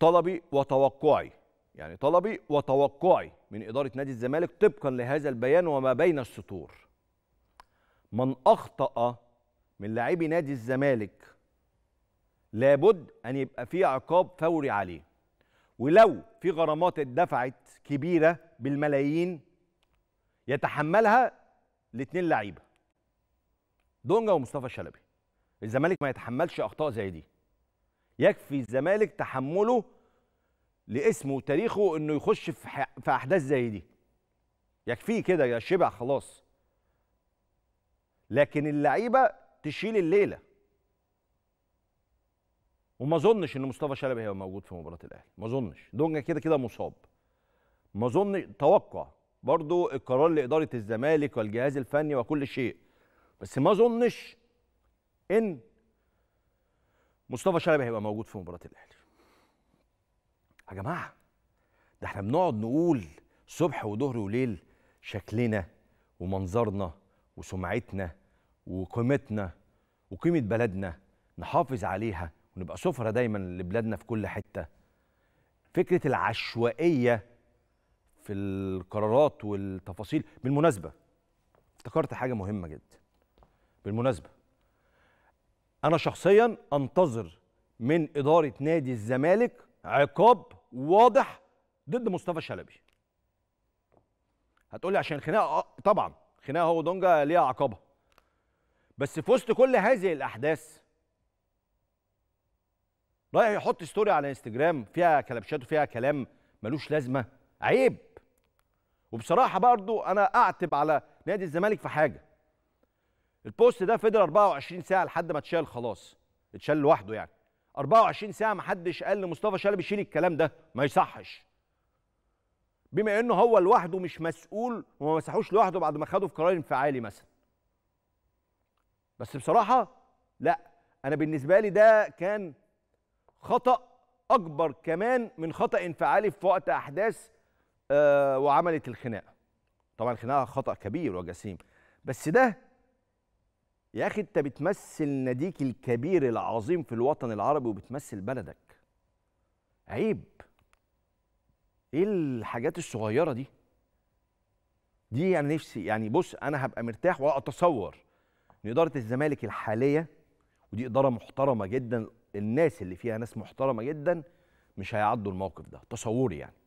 طلبي وتوقعي يعني طلبي وتوقعي من إدارة نادي الزمالك طبقا لهذا البيان وما بين السطور من أخطأ من لاعبي نادي الزمالك لابد أن يبقى في عقاب فوري عليه ولو في غرامات اتدفعت كبيرة بالملايين يتحملها الاثنين لعيبة دونجا ومصطفى شلبي الزمالك ما يتحملش أخطاء زي دي يكفي الزمالك تحمله لاسمه وتاريخه انه يخش في, في احداث زي دي يكفيه كده يا شبع خلاص لكن اللعيبه تشيل الليله وما اظنش ان مصطفى شلبي هيبقى موجود في مباراه الاهلي ما اظنش دونجا كده كده مصاب ما اظنش توقع برضو القرار لاداره الزمالك والجهاز الفني وكل شيء بس ما اظنش ان مصطفى شلبي هيبقى موجود في مباراه الاهلي يا جماعه ده احنا بنقعد نقول صبح وظهر وليل شكلنا ومنظرنا وسمعتنا وقيمتنا وقيمه بلدنا نحافظ عليها ونبقى سفرة دايما لبلادنا في كل حته فكره العشوائيه في القرارات والتفاصيل بالمناسبه افتكرت حاجه مهمه جدا بالمناسبه انا شخصيا انتظر من اداره نادي الزمالك عقاب واضح ضد مصطفى شلبي هتقولي عشان خناقه آه، طبعا خناقه هو دونجا ليها عقابها بس في وسط كل هذه الاحداث رايح يحط ستوري على انستجرام فيها كلبشات وفيها كلام ملوش لازمه عيب وبصراحه برضو انا اعتب على نادي الزمالك في حاجه البوست ده فضل 24 ساعه لحد ما اتشال خلاص اتشال لوحده يعني 24 ساعه ما حدش قال لمصطفى شلبي شيل الكلام ده ما يصحش بما انه هو لوحده مش مسؤول وما مسحوش لوحده بعد ما خده في قرار انفعالي مثلا بس بصراحه لا انا بالنسبه لي ده كان خطا اكبر كمان من خطا انفعالي في وقت احداث آه، وعملت الخناقه طبعا الخناقه خطا كبير وجسيم بس ده يا اخي انت بتمثل ناديك الكبير العظيم في الوطن العربي وبتمثل بلدك عيب ايه الحاجات الصغيره دي دي يعني نفسي يعني بص انا هبقى مرتاح واتصور ان اداره الزمالك الحاليه ودي اداره محترمه جدا الناس اللي فيها ناس محترمه جدا مش هيعدوا الموقف ده تصوري يعني